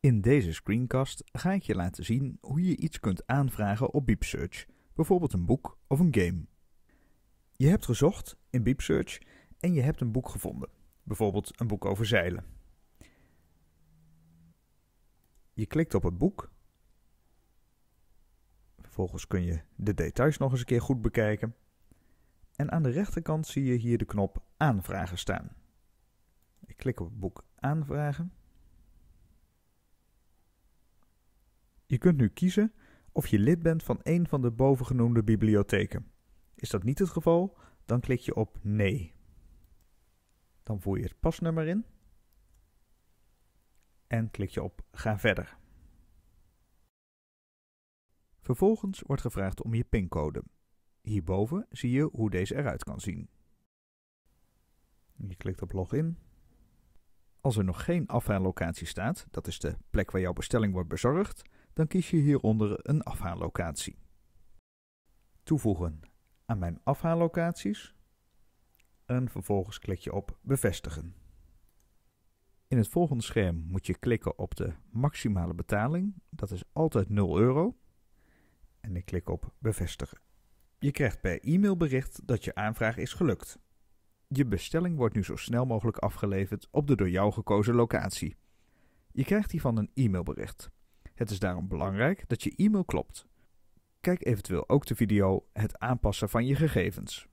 In deze screencast ga ik je laten zien hoe je iets kunt aanvragen op BeepSearch, bijvoorbeeld een boek of een game. Je hebt gezocht in BeepSearch en je hebt een boek gevonden, bijvoorbeeld een boek over zeilen. Je klikt op het boek. Vervolgens kun je de details nog eens een keer goed bekijken. En aan de rechterkant zie je hier de knop aanvragen staan. Ik klik op het boek aanvragen. Je kunt nu kiezen of je lid bent van een van de bovengenoemde bibliotheken. Is dat niet het geval, dan klik je op Nee. Dan voer je het pasnummer in en klik je op Ga verder. Vervolgens wordt gevraagd om je pincode. Hierboven zie je hoe deze eruit kan zien. Je klikt op Login. Als er nog geen afhaallocatie staat, dat is de plek waar jouw bestelling wordt bezorgd, dan kies je hieronder een afhaallocatie. Toevoegen aan mijn afhaallocaties en vervolgens klik je op bevestigen. In het volgende scherm moet je klikken op de maximale betaling, dat is altijd 0 euro. En ik klik op bevestigen. Je krijgt per e-mail bericht dat je aanvraag is gelukt. Je bestelling wordt nu zo snel mogelijk afgeleverd op de door jou gekozen locatie. Je krijgt hiervan een e-mailbericht. Het is daarom belangrijk dat je e-mail klopt. Kijk eventueel ook de video Het aanpassen van je gegevens.